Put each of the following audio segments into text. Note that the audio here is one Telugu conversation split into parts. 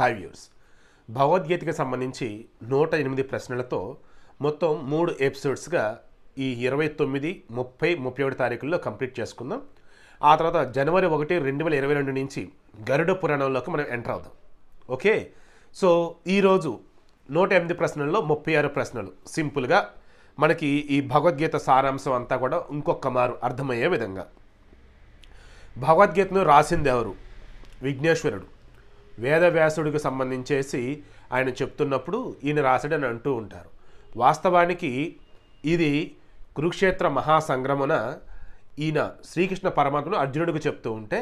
హాయ్ వ్యూర్స్ భగవద్గీతకి సంబంధించి నూట ఎనిమిది ప్రశ్నలతో మొత్తం మూడు ఎపిసోడ్స్గా ఈ ఇరవై తొమ్మిది ముప్పై ముప్పై ఒకటి తారీఖుల్లో కంప్లీట్ చేసుకుందాం ఆ తర్వాత జనవరి ఒకటి రెండు వేల ఇరవై రెండు నుంచి గరుడ పురాణంలోకి మనం ఎంటర్ అవుదాం ఓకే సో ఈరోజు నూట ఎనిమిది ప్రశ్నల్లో ముప్పై ఆరు ప్రశ్నలు సింపుల్గా మనకి ఈ భగవద్గీత సారాంశం అంతా కూడా ఇంకొక మారు అర్థమయ్యే విధంగా భగవద్గీతను రాసిందెవరు ఎవరు విఘ్నేశ్వరుడు వేదవ్యాసుడికి సంబంధించేసి ఆయన చెప్తున్నప్పుడు ఈయన రాశాడని అంటూ ఉంటారు వాస్తవానికి ఇది కురుక్షేత్ర మహాసంగ్రమున ఈయన శ్రీకృష్ణ పరమాత్మను అర్జునుడికి చెప్తూ ఉంటే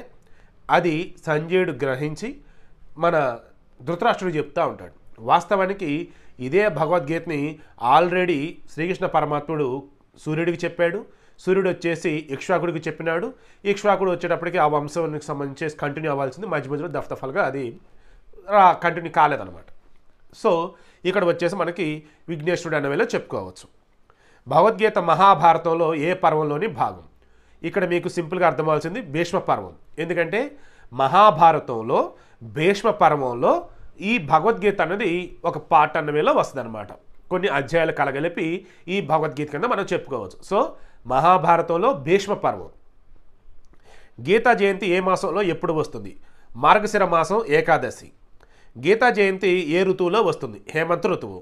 అది సంజయుడు గ్రహించి మన ధృతరాష్ట్రుడు చెప్తూ ఉంటాడు వాస్తవానికి ఇదే భగవద్గీతని ఆల్రెడీ శ్రీకృష్ణ పరమాత్ముడు సూర్యుడికి చెప్పాడు సూర్యుడు వచ్చేసి ఇక్ష్వాకుడికి చెప్పినాడు ఇక్ష్వాకుడు వచ్చేటప్పటికి ఆ వంశానికి సంబంధించి కంటిన్యూ అవ్వాల్సింది మధ్య మధ్యలో దఫదఫలుగా అది కంటిన్యూ కాలేదన్నమాట సో ఇక్కడ వచ్చేసి మనకి విఘ్నేశ్వరుడు అన్న వేళ చెప్పుకోవచ్చు భగవద్గీత మహాభారతంలో ఏ పర్వంలోని భాగం ఇక్కడ మీకు సింపుల్గా అర్థమవలసింది భీష్మ పర్వం ఎందుకంటే మహాభారతంలో భీష్మ పర్వంలో ఈ భగవద్గీత అనేది ఒక పాట అన్న వేళ వస్తుంది అనమాట కొన్ని అధ్యాయాలు కలగలిపి ఈ భగవద్గీత కింద మనం చెప్పుకోవచ్చు సో మహాభారతంలో భీష్మ పర్వం గీతా జయంతి ఏ మాసంలో ఎప్పుడు వస్తుంది మార్గశిర మాసం ఏకాదశి గీతా జయంతి ఏ ఋతువులో వస్తుంది హేమంత ఋతువు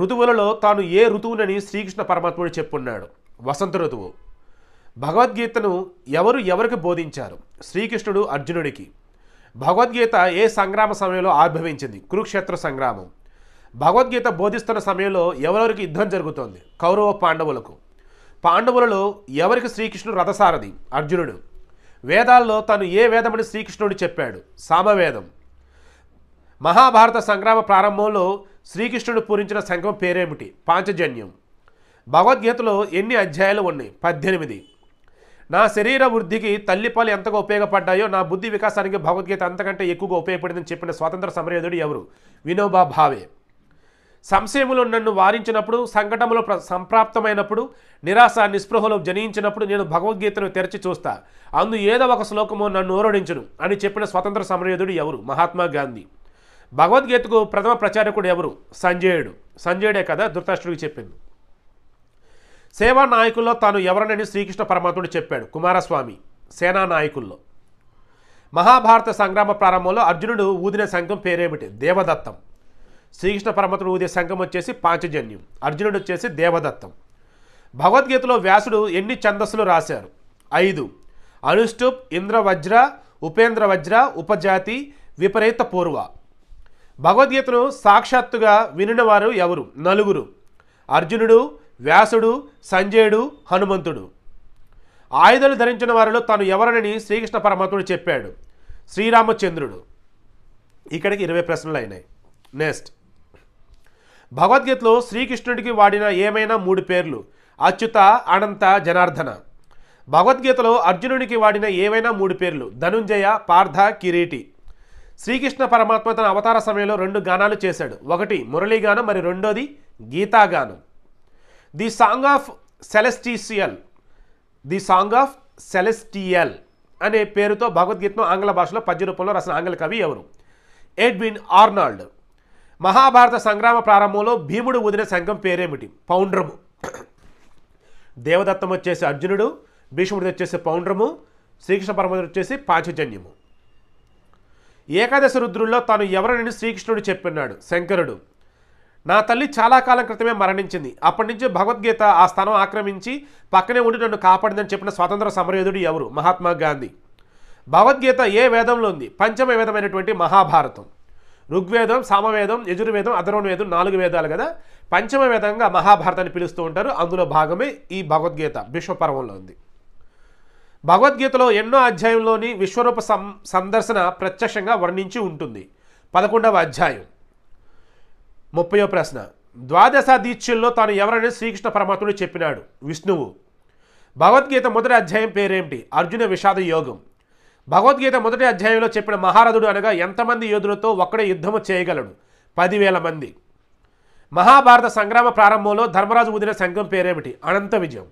ఋతువులలో తాను ఏ ఋతువునని శ్రీకృష్ణ పరమాత్ముడు చెప్పున్నాడు వసంత ఋతువు భగవద్గీతను ఎవరు ఎవరికి బోధించారు శ్రీకృష్ణుడు అర్జునుడికి భగవద్గీత ఏ సంగ్రామ సమయంలో ఆవిర్భవించింది కురుక్షేత్ర సంగ్రామం భగవద్గీత బోధిస్తున్న సమయంలో ఎవరెవరికి యుద్ధం జరుగుతోంది కౌరవ పాండవులకు పాండవులలో ఎవరికి శ్రీకృష్ణుడు రథసారథి అర్జునుడు వేదాల్లో తను ఏ వేదమని శ్రీకృష్ణుడు చెప్పాడు సామవేదం మహాభారత సంగ్రామ ప్రారంభంలో శ్రీకృష్ణుడు పూరించిన సంఘం పేరేమిటి పాంచజన్యం భగవద్గీతలో ఎన్ని అధ్యాయాలు ఉన్నాయి పద్దెనిమిది నా శరీర వృద్ధికి తల్లిపాలు ఎంతగా ఉపయోగపడ్డాయో నా బుద్ధి వికాసానికి భగవద్గీత అంతకంటే ఎక్కువగా ఉపయోగపడిందని చెప్పిన స్వాతంత్ర సమరయోధుడు ఎవరు వినోబా భావే సంశయములో నన్ను వారించినప్పుడు ప్ర సంప్రాప్తమైనప్పుడు నిరాశ నిస్పృహలో జనించినప్పుడు నేను భగవద్గీతను తెరచి చూస్తా అందు ఏదో ఒక శ్లోకము నన్ను ఓరడించును అని చెప్పిన స్వతంత్ర సమరయోధుడు ఎవరు మహాత్మా గాంధీ భగవద్గీతకు ప్రథమ ప్రచారకుడు ఎవరు సంజయుడు సంజయుడే కదా ధృతరాష్ట్రుడికి చెప్పింది సేవా నాయకుల్లో తాను ఎవరనని శ్రీకృష్ణ పరమాత్ముడు చెప్పాడు కుమారస్వామి సేనా నాయకుల్లో మహాభారత సంగ్రామ ప్రారంభంలో అర్జునుడు ఊదిన సంఘం పేరేమిటి దేవదత్తం శ్రీకృష్ణ పరమతుడు ఉదయ సంఘం వచ్చేసి పాంచజన్యం అర్జునుడు వచ్చేసి దేవదత్తం భగవద్గీతలో వ్యాసుడు ఎన్ని ఛందస్సులు రాశారు ఐదు అనుష్టుప్ ఇంద్రవజ్ర ఉపేంద్ర వజ్ర ఉపజాతి విపరీత పూర్వ భగవద్గీతను సాక్షాత్తుగా వినినవారు ఎవరు నలుగురు అర్జునుడు వ్యాసుడు సంజయుడు హనుమంతుడు ఆయుధాలు ధరించిన వారిలో తాను ఎవరనని శ్రీకృష్ణ పరమాత్ముడు చెప్పాడు శ్రీరామచంద్రుడు ఇక్కడికి ఇరవై ప్రశ్నలు అయినాయి నెక్స్ట్ భగవద్గీతలో శ్రీకృష్ణుడికి వాడిన ఏమైనా మూడు పేర్లు అచ్యుత అనంత జనార్దన భగవద్గీతలో అర్జునుడికి వాడిన ఏవైనా మూడు పేర్లు ధనుంజయ పార్థ కిరీటి శ్రీకృష్ణ పరమాత్మ తన అవతార సమయంలో రెండు గానాలు చేశాడు ఒకటి మురళీగానం మరి రెండోది గీతాగానం the song of celestial the song of celestial అనే పేరుతో భగవద్గీతను ఆంగ్ల భాషలో పద్య రూపంలో రాసిన ఆంగ్ల కవి ఎవరు ఎడ్విన్ ఆర్నాల్డ్ మహాభారత సంగ్రామ ప్రారంభంలో భీముడు వదిన సంఘం పేరేమిటి పౌండ్రము దేవదత్తం వచ్చేసి అర్జునుడు భీష్ముడు వచ్చేసి పౌండ్రము శ్రీకృష్ణ పరమతి వచ్చేసి పాంచజన్యము ఏకాదశ రుద్రుల్లో తాను ఎవరని శ్రీకృష్ణుడు చెప్పినాడు శంకరుడు నా తల్లి చాలా కాలం క్రితమే మరణించింది అప్పటి నుంచి భగవద్గీత ఆ స్థానం ఆక్రమించి పక్కనే ఉండి నన్ను కాపాడిందని చెప్పిన స్వాతంత్ర సమరయోధుడు ఎవరు మహాత్మా గాంధీ భగవద్గీత ఏ వేదంలో ఉంది పంచమ వేదమైనటువంటి మహాభారతం ఋగ్వేదం సామవేదం యజుర్వేదం అధర్వణవేదం నాలుగు వేదాలు కదా పంచమ వేదంగా మహాభారతాన్ని పిలుస్తూ ఉంటారు అందులో భాగమే ఈ భగవద్గీత విశ్వపర్వంలో ఉంది భగవద్గీతలో ఎన్నో అధ్యాయంలోని విశ్వరూప సం సందర్శన ప్రత్యక్షంగా వర్ణించి ఉంటుంది పదకొండవ అధ్యాయం ముప్పయో ప్రశ్న ద్వాదశ దీక్షల్లో తాను ఎవరని శ్రీకృష్ణ పరమాత్ముడు చెప్పినాడు విష్ణువు భగవద్గీత మొదటి అధ్యాయం పేరేమిటి అర్జున విషాద యోగం భగవద్గీత మొదటి అధ్యాయంలో చెప్పిన మహారథుడు అనగా ఎంతమంది యోధులతో ఒక్కడే యుద్ధము చేయగలడు పదివేల మంది మహాభారత సంగ్రామ ప్రారంభంలో ధర్మరాజు ఊదిన సంఘం పేరేమిటి అనంత విజయం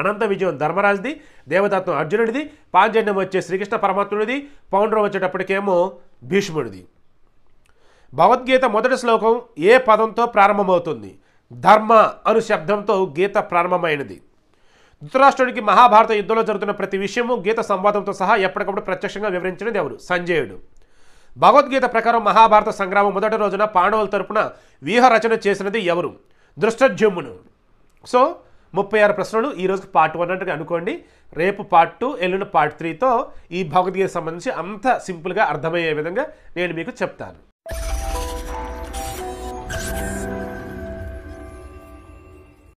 అనంత విజయం ధర్మరాజుది దేవతత్వం అర్జునుడిది పాంచన్యం వచ్చే శ్రీకృష్ణ పరమాత్ముడిది పౌండ్రం వచ్చేటప్పటికేమో భీష్ముడిది భగవద్గీత మొదటి శ్లోకం ఏ పదంతో ప్రారంభమవుతుంది ధర్మ అను శబ్దంతో గీత ప్రారంభమైనది ధృతరాష్ట్రుడికి మహాభారత యుద్ధంలో జరుగుతున్న ప్రతి విషయము గీత సంవాదంతో సహా ఎప్పటికప్పుడు ప్రత్యక్షంగా వివరించినది ఎవరు సంజయుడు భగవద్గీత ప్రకారం మహాభారత సంగ్రామం మొదటి రోజున పాండవుల తరపున రచన చేసినది ఎవరు దృష్టజ్యుమ్మును సో ముప్పై ఆరు ప్రశ్నలు ఈరోజు పార్ట్ వన్ అంటే అనుకోండి రేపు పార్ట్ టూ ఎల్లుండి పార్ట్ త్రీతో ఈ భగవద్గీత సంబంధించి అంత సింపుల్గా అర్థమయ్యే విధంగా నేను మీకు చెప్తాను